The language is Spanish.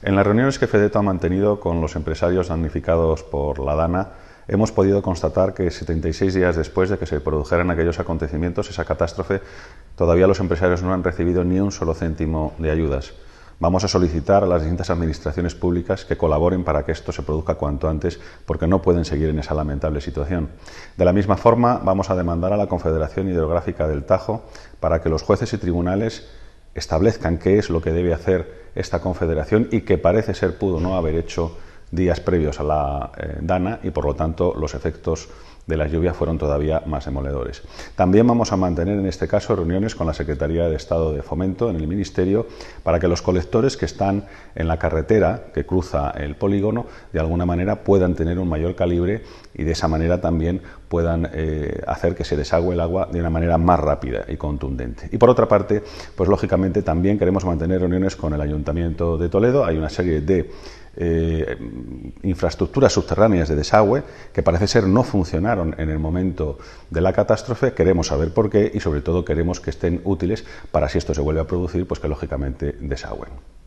En las reuniones que FEDETO ha mantenido con los empresarios damnificados por la DANA, hemos podido constatar que 76 días después de que se produjeran aquellos acontecimientos, esa catástrofe, todavía los empresarios no han recibido ni un solo céntimo de ayudas. Vamos a solicitar a las distintas administraciones públicas que colaboren para que esto se produzca cuanto antes, porque no pueden seguir en esa lamentable situación. De la misma forma, vamos a demandar a la Confederación Hidrográfica del Tajo para que los jueces y tribunales establezcan qué es lo que debe hacer esta confederación y que parece ser pudo no haber hecho días previos a la eh, Dana y por lo tanto los efectos de las lluvias fueron todavía más demoledores. También vamos a mantener en este caso reuniones con la Secretaría de Estado de Fomento en el Ministerio para que los colectores que están en la carretera que cruza el polígono de alguna manera puedan tener un mayor calibre y de esa manera también puedan eh, hacer que se desagüe el agua de una manera más rápida y contundente. Y por otra parte, pues lógicamente también queremos mantener reuniones con el Ayuntamiento de Toledo. Hay una serie de eh, infraestructuras subterráneas de desagüe que parece ser no funcionar en el momento de la catástrofe, queremos saber por qué y sobre todo queremos que estén útiles para si esto se vuelve a producir, pues que lógicamente desagüen.